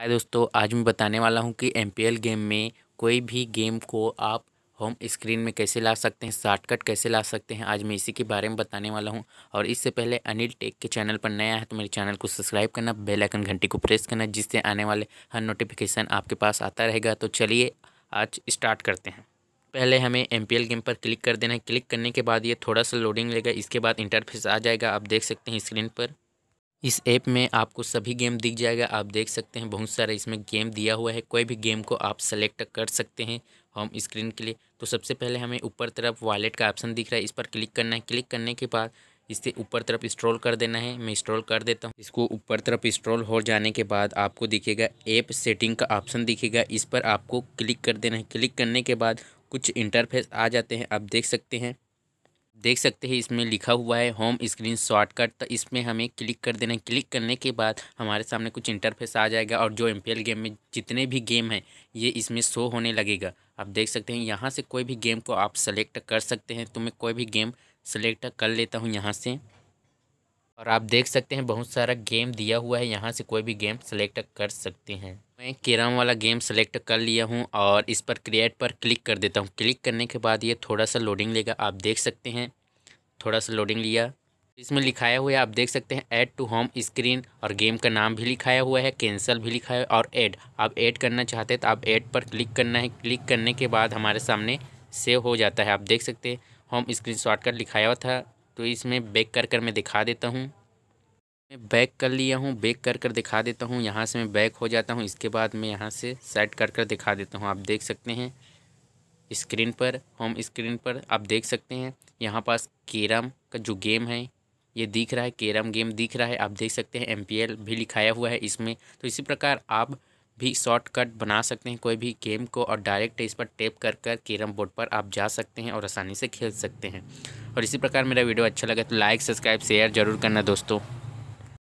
हाय दोस्तों आज मैं बताने वाला हूं कि एम गेम में कोई भी गेम को आप होम स्क्रीन में कैसे ला सकते हैं शॉर्टकट कैसे ला सकते हैं आज मैं इसी के बारे में बताने वाला हूं और इससे पहले अनिल टेक के चैनल पर नया है तो मेरे चैनल को सब्सक्राइब करना बेल आइकन घंटी को प्रेस करना जिससे आने वाले हर नोटिफिकेशन आपके पास आता रहेगा तो चलिए आज स्टार्ट करते हैं पहले हमें एम गेम पर क्लिक कर देना है क्लिक करने के बाद ये थोड़ा सा लोडिंग लेगा इसके बाद इंटरफेस आ जाएगा आप देख सकते हैं स्क्रीन पर इस ऐप में आपको सभी गेम दिख जाएगा आप देख सकते हैं बहुत सारे इसमें गेम दिया हुआ है कोई भी गेम को आप सेलेक्ट कर सकते हैं होम स्क्रीन के लिए तो सबसे पहले हमें ऊपर तरफ वॉलेट का ऑप्शन दिख रहा है इस पर क्लिक करना है क्लिक करने के बाद इससे ऊपर तरफ स्क्रॉल कर देना है मैं स्क्रॉल कर देता हूँ इसको ऊपर तरफ स्क्रॉल हो जाने के बाद आपको दिखेगा ऐप सेटिंग का ऑप्शन दिखेगा इस पर आपको क्लिक कर देना है क्लिक करने के बाद कुछ इंटरफेस आ जाते हैं आप देख सकते हैं देख सकते हैं इसमें लिखा हुआ है होम स्क्रीन शॉर्टकट तो इसमें हमें क्लिक कर देना है क्लिक करने के बाद हमारे सामने कुछ इंटरफेस आ जाएगा और जो एम गेम में जितने भी गेम हैं ये इसमें शो होने लगेगा आप देख सकते हैं यहाँ से कोई भी गेम को आप सेलेक्ट कर सकते हैं तो मैं कोई भी गेम सेलेक्ट कर लेता हूँ यहाँ से और आप देख सकते हैं बहुत सारा गेम दिया हुआ है यहाँ से कोई भी गेम सेलेक्ट कर सकते हैं मैं कैरम वाला गेम सेलेक्ट कर लिया हूँ और इस पर क्रिएट पर क्लिक कर देता हूँ क्लिक करने के बाद ये थोड़ा सा लोडिंग लेगा आप देख सकते हैं थोड़ा सा लोडिंग लिया इसमें लिखाया हुआ है आप देख सकते हैं ऐड टू होम स्क्रीन और गेम का नाम भी लिखाया हुआ है कैंसिल भी लिखा है और ऐड आप ऐड करना चाहते हैं तो आप ऐड पर क्लिक करना है क्लिक करने के बाद हमारे सामने सेव हो जाता है आप देख सकते हैं होम स्क्रीन शॉर्टकट लिखाया हुआ था तो इसमें बेक कर कर मैं दिखा देता हूँ मैं बैक कर लिया हूँ बैक कर कर दिखा देता हूँ यहाँ से मैं बैक हो जाता हूँ इसके बाद मैं यहाँ से सेट कर कर दिखा देता हूँ आप देख सकते हैं स्क्रीन पर होम स्क्रीन पर आप देख सकते हैं यहाँ पास केरम का जो गेम है ये दिख रहा है केरम गेम दिख रहा है आप देख सकते हैं एम भी लिखाया हुआ है इसमें तो इसी प्रकार आप भी शॉर्टकट बना सकते हैं कोई भी गेम को और डायरेक्ट इस पर टेप कर कर कैरम बोर्ड पर आप जा सकते हैं और आसानी से खेल सकते हैं और इसी प्रकार मेरा वीडियो अच्छा लगे तो लाइक सब्सक्राइब शेयर जरूर करना दोस्तों